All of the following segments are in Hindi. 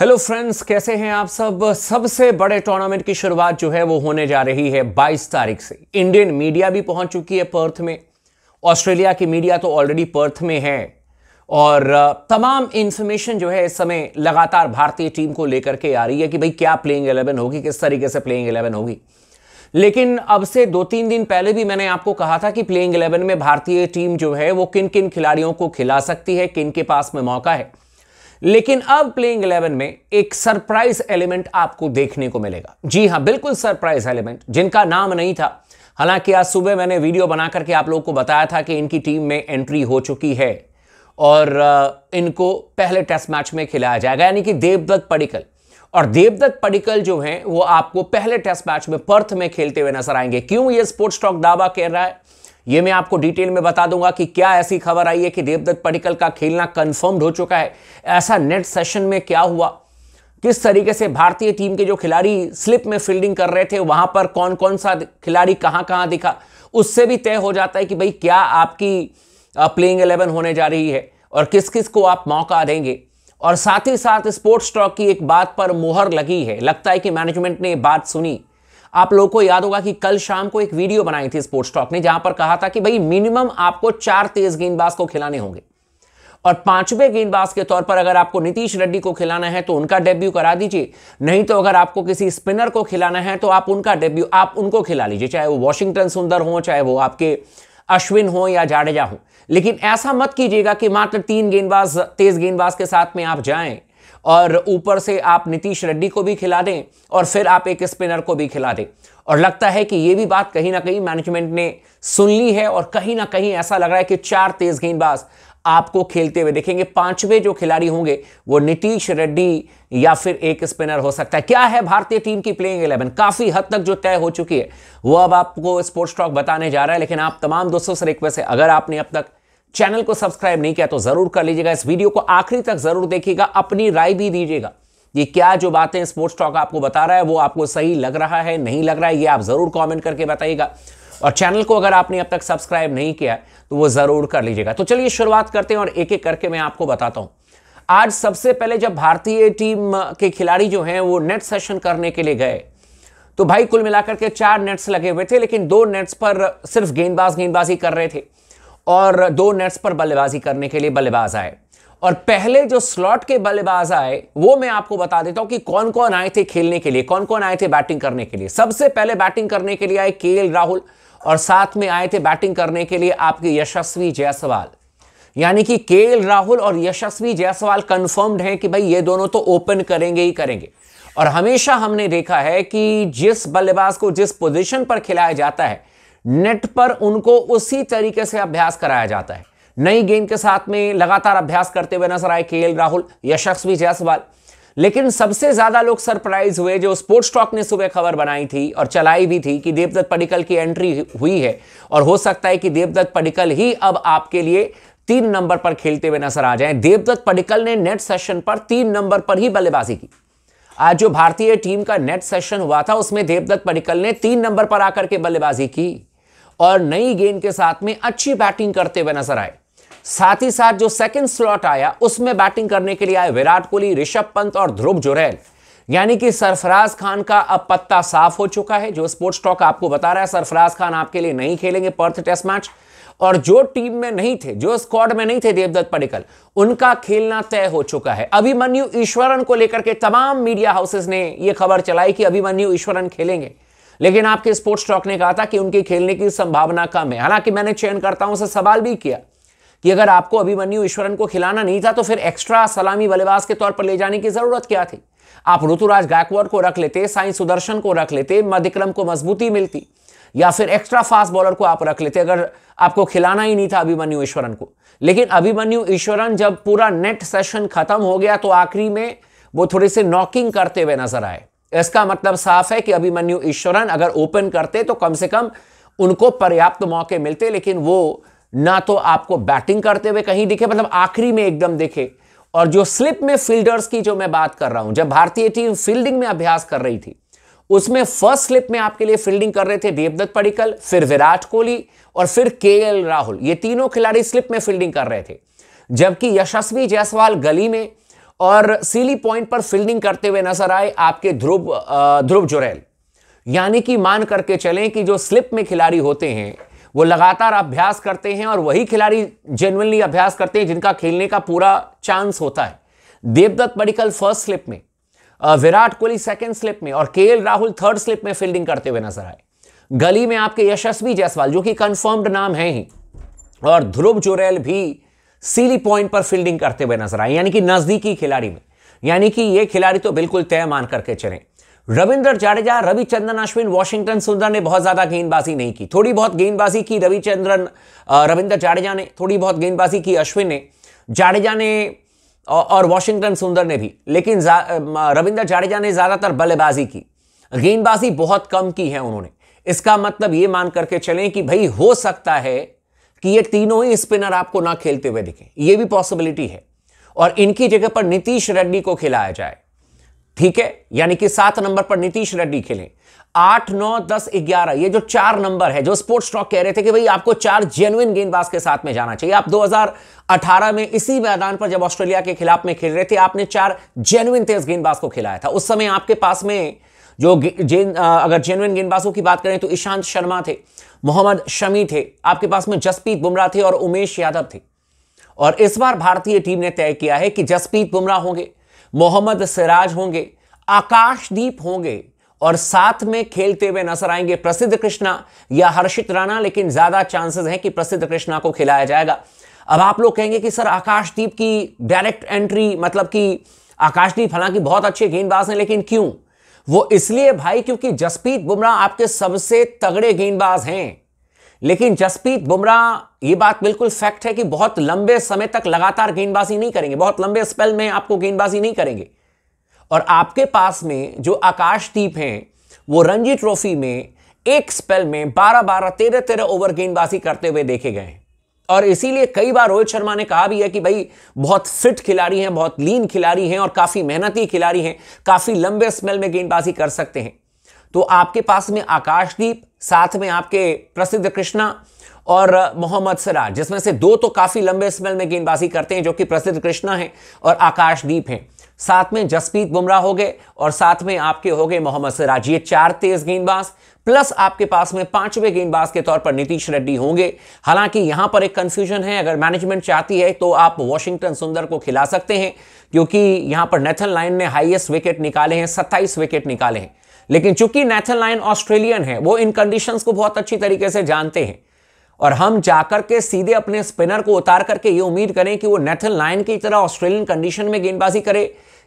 हेलो फ्रेंड्स कैसे हैं आप सब सबसे बड़े टूर्नामेंट की शुरुआत जो है वो होने जा रही है 22 तारीख से इंडियन मीडिया भी पहुंच चुकी है पर्थ में ऑस्ट्रेलिया की मीडिया तो ऑलरेडी पर्थ में है और तमाम इन्फॉर्मेशन जो है इस समय लगातार भारतीय टीम को लेकर के आ रही है कि भाई क्या प्लेइंग एलेवन होगी किस तरीके से प्लेइंग एलेवन होगी लेकिन अब से दो तीन दिन पहले भी मैंने आपको कहा था कि प्लेइंग एलेवन में भारतीय टीम जो है वो किन किन खिलाड़ियों को खिला सकती है किन के पास में मौका है लेकिन अब प्लेइंग 11 में एक सरप्राइज एलिमेंट आपको देखने को मिलेगा जी हां बिल्कुल सरप्राइज एलिमेंट जिनका नाम नहीं था हालांकि आज सुबह मैंने वीडियो बना करके आप लोगों को बताया था कि इनकी टीम में एंट्री हो चुकी है और इनको पहले टेस्ट मैच में खिलाया जाएगा यानी कि देवदत्त पडिकल और देवदत्त पडिकल जो हैं वो आपको पहले टेस्ट मैच में पर्थ में खेलते हुए नजर आएंगे क्यों ये स्पोर्ट्स टॉक दावा कह रहा है ये मैं आपको डिटेल में बता दूंगा कि क्या ऐसी खबर आई है कि देवदत्त पडिकल का खेलना कंफर्म्ड हो चुका है ऐसा नेट सेशन में क्या हुआ किस तरीके से भारतीय टीम के जो खिलाड़ी स्लिप में फील्डिंग कर रहे थे वहां पर कौन कौन सा खिलाड़ी कहां कहां दिखा उससे भी तय हो जाता है कि भाई क्या आपकी प्लेइंग एलेवन होने जा रही है और किस किस को आप मौका देंगे और साथ ही साथ स्पोर्ट्स स्टॉक की एक बात पर मुहर लगी है लगता है कि मैनेजमेंट ने बात सुनी आप लोगों को याद होगा कि कल शाम को एक वीडियो बनाई थी स्पोर्ट्स टॉक ने जहां पर कहा था कि भाई मिनिमम आपको चार तेज गेंदबाज को खिलाने होंगे और पांचवे गेंदबाज के तौर पर अगर आपको नीतीश रेड्डी को खिलाना है तो उनका डेब्यू करा दीजिए नहीं तो अगर आपको किसी स्पिनर को खिलाना है तो आप उनका डेब्यू आप उनको खिला लीजिए चाहे वो वॉशिंगटन सुंदर हो चाहे वो आपके अश्विन हो या जाडेजा हो लेकिन ऐसा मत कीजिएगा कि मात्र तीन गेंदबाज तेज गेंदबाज के साथ में आप जाएं और ऊपर से आप नीतीश रेड्डी को भी खिला दें और फिर आप एक स्पिनर को भी खिला दें और लगता है कि ये भी बात कहीं ना कहीं मैनेजमेंट ने सुन ली है और कहीं ना कहीं ऐसा लग रहा है कि चार तेज गेंदबाज आपको खेलते हुए देखेंगे पांचवें जो खिलाड़ी होंगे वो नीतीश रेड्डी या फिर एक स्पिनर हो सकता है क्या है भारतीय टीम की प्लेइंग इलेवन काफी हद तक जो तय हो चुकी है वो अब आपको स्पोर्ट्स टॉक बताने जा रहा है लेकिन आप तमाम दोस्तों से रिक्वेस्ट है अगर आपने अब तक चैनल को सब्सक्राइब नहीं किया तो जरूर कर लीजिएगा इस वीडियो को आखिरी तक जरूर देखिएगा अपनी राय भी दीजिएगा ये क्या जो बातें स्पोर्ट्स टॉक आपको बता रहा है वो आपको सही लग रहा है नहीं लग रहा है ये आप जरूर कमेंट करके बताइएगा और चैनल को अगर आपने अब तक सब्सक्राइब नहीं किया तो वो जरूर कर लीजिएगा तो चलिए शुरुआत करते हैं और एक एक करके मैं आपको बताता हूं आज सबसे पहले जब भारतीय टीम के खिलाड़ी जो हैं वो नेट सेशन करने के लिए गए तो भाई कुल मिलाकर के चार नेट्स लगे हुए थे लेकिन दो नेट्स पर सिर्फ गेंदबाज गेंदबाजी कर रहे थे और दो नेट्स पर बल्लेबाजी करने के लिए बल्लेबाज आए और पहले जो स्लॉट के बल्लेबाज आए वो मैं आपको बता देता हूं कि कौन कौन आए थे खेलने के लिए कौन कौन आए थे बैटिंग करने के लिए सबसे पहले बैटिंग करने के लिए आए के राहुल और साथ में आए थे बैटिंग करने के लिए आपके यशस्वी जायसवाल यानी कि के राहुल और यशस्वी जायसवाल कंफर्म्ड हैं कि भाई ये दोनों तो ओपन करेंगे ही करेंगे और हमेशा हमने देखा है कि जिस बल्लेबाज को जिस पोजीशन पर खिलाया जाता है नेट पर उनको उसी तरीके से अभ्यास कराया जाता है नई गेंद के साथ में लगातार अभ्यास करते हुए नजर आए के राहुल यशस्वी जायसवाल लेकिन सबसे ज्यादा लोग सरप्राइज हुए जो स्पोर्ट्स टॉक ने सुबह खबर बनाई थी और चलाई भी थी कि देवदत्त पडिकल की एंट्री हुई है और हो सकता है कि देवदत्त पडिकल ही अब आपके लिए तीन नंबर पर खेलते हुए नजर आ जाए देवदत्त पडिकल ने नेट सेशन पर तीन नंबर पर ही बल्लेबाजी की आज जो भारतीय टीम का नेट सेशन हुआ था उसमें देवदत्त पडिकल ने तीन नंबर पर आकर के बल्लेबाजी की और नई गेंद के साथ में अच्छी बैटिंग करते हुए नजर आए साथ ही साथ जो सेकंड स्लॉट आया उसमें बैटिंग करने के लिए आए विराट कोहली ऋषभ पंत और ध्रुव जुरैल यानी कि सरफराज खान का अब पत्ता साफ हो चुका है जो स्पोर्ट्स टॉक आपको बता रहा है सरफराज खान आपके लिए नहीं खेलेंगे पर्थ टेस्ट मैच और जो टीम में नहीं थे जो स्क्वाड में नहीं थे देवदत्त पडिकल उनका खेलना तय हो चुका है अभिमन्यु ईश्वरन को लेकर के तमाम मीडिया हाउसेस ने यह खबर चलाई कि अभिमन्यु ईश्वरन खेलेंगे लेकिन आपके स्पोर्ट्स स्टॉक ने कहा था कि उनके खेलने की संभावना कम है हालांकि मैंने चयनकर्ताओं से सवाल भी किया कि अगर आपको अभिमन्यु ईश्वरन को खिलाना नहीं था तो फिर एक्स्ट्रा सलामी बल्लेबाज के तौर पर ले जाने की जरूरत क्या थी आप ऋतुराज गायकवाड़ को रख लेते साई सुदर्शन को रख लेते मध्यक्रम को मजबूती मिलती या फिर एक्स्ट्रा फास्ट बॉलर को आप रख लेते अगर आपको खिलाना ही नहीं था अभिमन्यु ईश्वरन को लेकिन अभिमन्यु ईश्वरन जब पूरा नेट सेशन खत्म हो गया तो आखिरी में वो थोड़े से नॉकिंग करते हुए नजर आए इसका मतलब साफ है कि अभिमन्यु ईश्वरन अगर ओपन करते तो कम से कम उनको पर्याप्त मौके मिलते लेकिन वो ना तो आपको बैटिंग करते हुए कहीं दिखे मतलब आखिरी में एकदम दिखे और जो स्लिप में फील्डर्स की जो मैं बात कर रहा हूं जब भारतीय टीम फील्डिंग में अभ्यास कर रही थी उसमें फर्स्ट स्लिप में आपके लिए फील्डिंग कर रहे थे देवदत्त पडिकल फिर विराट कोहली और फिर के राहुल ये तीनों खिलाड़ी स्लिप में फील्डिंग कर रहे थे जबकि यशस्वी जायसवाल गली में और सीली पॉइंट पर फील्डिंग करते हुए नजर आए आपके ध्रुव ध्रुव जुरैल यानी कि मान करके चलें कि जो स्लिप में खिलाड़ी होते हैं वो लगातार अभ्यास करते हैं और वही खिलाड़ी जेनुअनली अभ्यास करते हैं जिनका खेलने का पूरा चांस होता है देवदत्त पडिकल फर्स्ट स्लिप में विराट कोहली सेकेंड स्लिप में और के राहुल थर्ड स्लिप में फील्डिंग करते हुए नजर आए गली में आपके यशस्वी जायसवाल जो कि कंफर्म्ड नाम है ही और ध्रुव जुरैल भी सीली पॉइंट पर फील्डिंग करते हुए नजर आए यानी कि नजदीकी खिलाड़ी में यानी कि ये खिलाड़ी तो बिल्कुल तय मान करके चले रविंद्र जाडेजा रविचंद्रन अश्विन वॉशिंगटन सुंदर ने बहुत ज्यादा गेंदबाजी नहीं की थोड़ी बहुत गेंदबाजी की रविचंद्रन रविंद्र जाडेजा ने थोड़ी बहुत गेंदबाजी की अश्विन ने जाडेजा ने और वॉशिंगटन सुंदर ने भी लेकिन रविंद्र जाडेजा ने ज्यादातर बल्लेबाजी की गेंदबाजी बहुत कम की है उन्होंने इसका मतलब ये मान करके चलें कि भाई हो सकता है कि ये तीनों ही स्पिनर आपको ना खेलते हुए दिखे ये भी पॉसिबिलिटी है और इनकी जगह पर नीतीश रेड्डी को खिलाया जाए ठीक है यानी कि सात नंबर पर नीतीश रेड्डी खेलें आठ नौ दस ग्यारह ये जो चार नंबर है जो स्पोर्ट्स स्टॉक कह रहे थे कि भाई आपको चार जेनुइन गेंदबाज के साथ में जाना चाहिए आप 2018 में इसी मैदान पर जब ऑस्ट्रेलिया के खिलाफ में खेल रहे थे आपने चार जेनुइन तेज गेंदबाज को खिलाया था उस समय आपके पास में जो जेन अगर जेनुइन गेंदबाजों की बात करें तो ईशांत शर्मा थे मोहम्मद शमी थे आपके पास में जसप्रीत बुमराह थे और उमेश यादव थे और इस बार भारतीय टीम ने तय किया है कि जसप्रीत बुमराह होंगे मोहम्मद सिराज होंगे आकाशदीप होंगे और साथ में खेलते हुए नजर आएंगे प्रसिद्ध कृष्णा या हर्षित राणा लेकिन ज्यादा चांसेस हैं कि प्रसिद्ध कृष्णा को खिलाया जाएगा अब आप लोग कहेंगे कि सर आकाशदीप की डायरेक्ट एंट्री मतलब कि आकाशदीप हालांकि बहुत अच्छे गेंदबाज हैं लेकिन क्यों वो इसलिए भाई क्योंकि जसप्रीत बुमराह आपके सबसे तगड़े गेंदबाज हैं लेकिन जसप्रीत बुमराह ये बात बिल्कुल फैक्ट है कि बहुत लंबे समय तक लगातार गेंदबाजी नहीं करेंगे बहुत लंबे स्पेल में आपको गेंदबाजी नहीं करेंगे और आपके पास में जो आकाशदीप हैं वो रणजी ट्रॉफी में एक स्पेल में 12 12 13 13 ओवर गेंदबाजी करते हुए देखे गए हैं और इसीलिए कई बार रोहित शर्मा ने कहा भी है कि भाई बहुत फिट खिलाड़ी हैं बहुत लीन खिलाड़ी हैं और काफी मेहनती खिलाड़ी हैं काफी लंबे स्मेल में गेंदबाजी कर सकते हैं तो आपके पास में आकाशदीप साथ में आपके प्रसिद्ध कृष्णा और मोहम्मद सराज जिसमें से दो तो काफी लंबे स्मेल में गेंदबाजी करते हैं जो कि प्रसिद्ध कृष्णा है और आकाशदीप हैं साथ में जसप्रीत बुमराह हो गए और साथ में आपके हो गए मोहम्मद सिराज ये चार तेज गेंदबाज प्लस आपके पास में पांचवें गेंदबाज के तौर पर नीतीश रेड्डी होंगे हालांकि यहां पर एक कंफ्यूजन है अगर मैनेजमेंट चाहती है तो आप वॉशिंगटन सुंदर को खिला सकते हैं क्योंकि यहां पर नेथन लाइन ने हाईएस्ट विकेट निकाले हैं सत्ताईस विकेट निकाले हैं लेकिन चूंकि नेथन लाइन ऑस्ट्रेलियन है वो इन कंडीशंस को बहुत अच्छी तरीके से जानते हैं और हम जाकर के सीधे अपने स्पिनर को उतार करके ये उम्मीद करें कि वो नेथन लाइन की तरह ऑस्ट्रेलियन कंडीशन में गेंदबाजी करे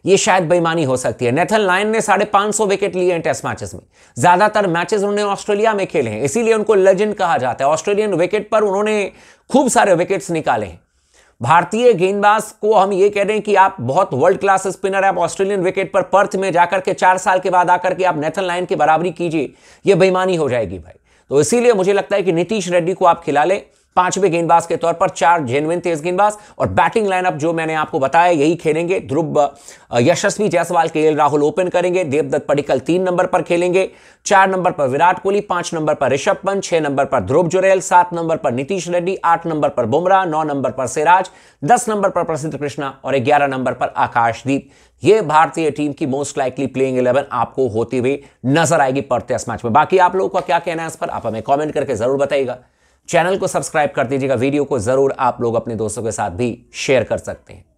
ये शायद बेईमानी हो सकती है नेथन लायन ने साढ़े पांच सौ विकेट लिए हैं टेस्ट मैचेस में ज्यादातर मैचेस उन्होंने ऑस्ट्रेलिया में खेले हैं इसीलिए उनको लेजेंड कहा जाता है ऑस्ट्रेलियन विकेट पर उन्होंने खूब सारे विकेट्स निकाले हैं भारतीय गेंदबाज को हम ये कह रहे हैं कि आप बहुत वर्ल्ड क्लास स्पिनर है आप ऑस्ट्रेलियन विकेट पर पर्थ में जाकर के चार साल के बाद आकर के आप नेथन लाइन की बराबरी कीजिए यह बेईमानी हो जाएगी भाई तो इसीलिए मुझे लगता है कि नीतीश रेड्डी को आप खिला लें पांचवें गेंदबाज के तौर पर चार जेनविन तेज गेंदबाज और बैटिंग लाइनअप जो मैंने आपको बताया यही खेलेंगे ध्रुव यशस्वी जायसवाल के राहुल ओपन करेंगे देवदत्त पडिकल तीन नंबर पर खेलेंगे चार नंबर पर विराट कोहली पांच नंबर पर ऋषभ पंत छह नंबर पर ध्रुव जुरेल सात नंबर पर नीतीश रेड्डी आठ नंबर पर बुमराह नौ नंबर पर सिराज दस नंबर पर प्रसिद्ध कृष्णा और ग्यारह नंबर पर आकाशदीप ये भारतीय टीम की मोस्ट लाइकली प्लेइंग इलेवन आपको होती हुई नजर आएगी पड़ते मैच में बाकी आप लोगों का क्या कहना है इस पर आप हमें कॉमेंट करके जरूर बताइएगा चैनल को सब्सक्राइब कर दीजिएगा वीडियो को ज़रूर आप लोग अपने दोस्तों के साथ भी शेयर कर सकते हैं